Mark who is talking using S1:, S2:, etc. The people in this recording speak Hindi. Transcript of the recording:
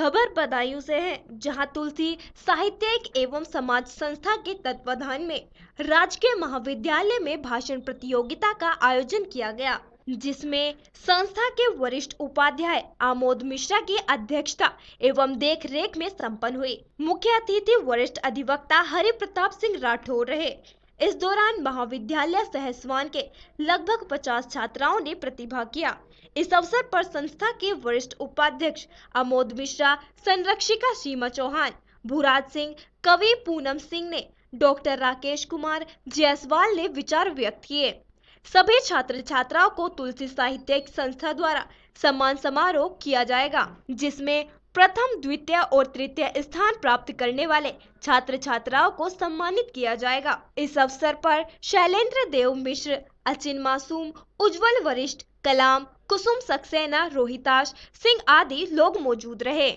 S1: खबर बदायूं से है जहां तुलसी साहित्यिक एवं समाज संस्था के तत्वाधान में राजकीय महाविद्यालय में भाषण प्रतियोगिता का आयोजन किया गया जिसमें संस्था के वरिष्ठ उपाध्याय आमोद मिश्रा की अध्यक्षता एवं देख रेख में संपन्न हुई मुख्य अतिथि वरिष्ठ अधिवक्ता हरि प्रताप सिंह राठौर रहे इस दौरान महाविद्यालय सहसवान के लगभग 50 छात्राओं ने प्रतिभा किया इस अवसर पर संस्था के वरिष्ठ उपाध्यक्ष अमोद मिश्रा संरक्षिका सीमा चौहान भूराज सिंह कवि पूनम सिंह ने डॉक्टर राकेश कुमार जयसवाल ने विचार व्यक्त किए सभी छात्र छात्राओं को तुलसी साहित्य संस्था द्वारा सम्मान समारोह किया जाएगा जिसमें प्रथम द्वितीय और तृतीय स्थान प्राप्त करने वाले छात्र छात्राओं को सम्मानित किया जाएगा इस अवसर पर शैलेंद्र देव मिश्र अचिन मासूम उज्जवल वरिष्ठ कलाम कुसुम सक्सेना रोहिताश सिंह आदि लोग मौजूद रहे